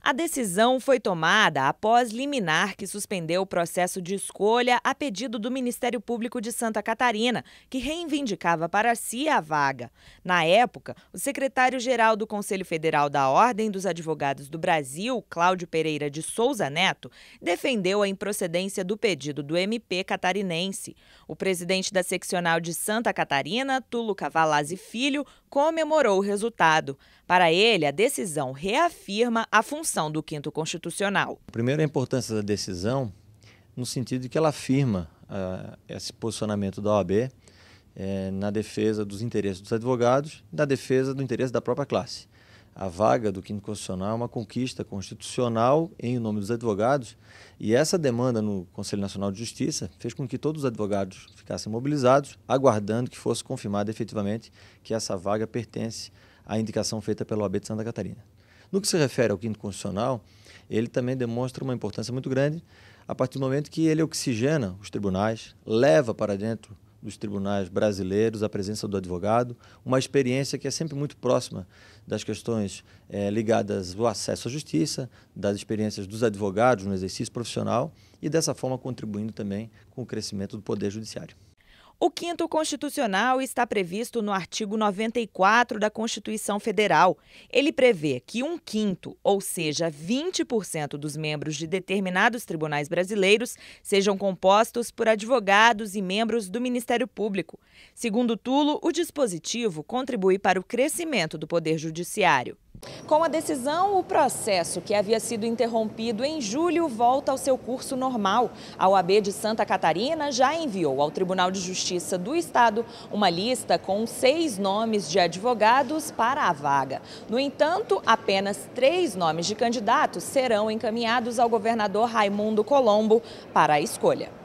A decisão foi tomada após liminar que suspendeu o processo de escolha a pedido do Ministério Público de Santa Catarina, que reivindicava para si a vaga. Na época, o secretário-geral do Conselho Federal da Ordem dos Advogados do Brasil, Cláudio Pereira de Souza Neto, defendeu a improcedência do pedido do MP catarinense. O presidente da seccional de Santa Catarina, Tulo Cavalazzi Filho, comemorou o resultado. Para ele, a decisão reafirma a função do quinto constitucional. Primeiro, a importância da decisão no sentido de que ela afirma uh, esse posicionamento da OAB eh, na defesa dos interesses dos advogados e na defesa do interesse da própria classe. A vaga do quinto constitucional é uma conquista constitucional em nome dos advogados e essa demanda no Conselho Nacional de Justiça fez com que todos os advogados ficassem mobilizados, aguardando que fosse confirmada efetivamente que essa vaga pertence à indicação feita pela OAB de Santa Catarina. No que se refere ao quinto constitucional, ele também demonstra uma importância muito grande a partir do momento que ele oxigena os tribunais, leva para dentro dos tribunais brasileiros a presença do advogado, uma experiência que é sempre muito próxima das questões é, ligadas ao acesso à justiça, das experiências dos advogados no exercício profissional e, dessa forma, contribuindo também com o crescimento do Poder Judiciário. O quinto constitucional está previsto no artigo 94 da Constituição Federal. Ele prevê que um quinto, ou seja, 20% dos membros de determinados tribunais brasileiros, sejam compostos por advogados e membros do Ministério Público. Segundo Tulo, o dispositivo contribui para o crescimento do Poder Judiciário. Com a decisão, o processo que havia sido interrompido em julho volta ao seu curso normal. A OAB de Santa Catarina já enviou ao Tribunal de Justiça do Estado uma lista com seis nomes de advogados para a vaga. No entanto, apenas três nomes de candidatos serão encaminhados ao governador Raimundo Colombo para a escolha.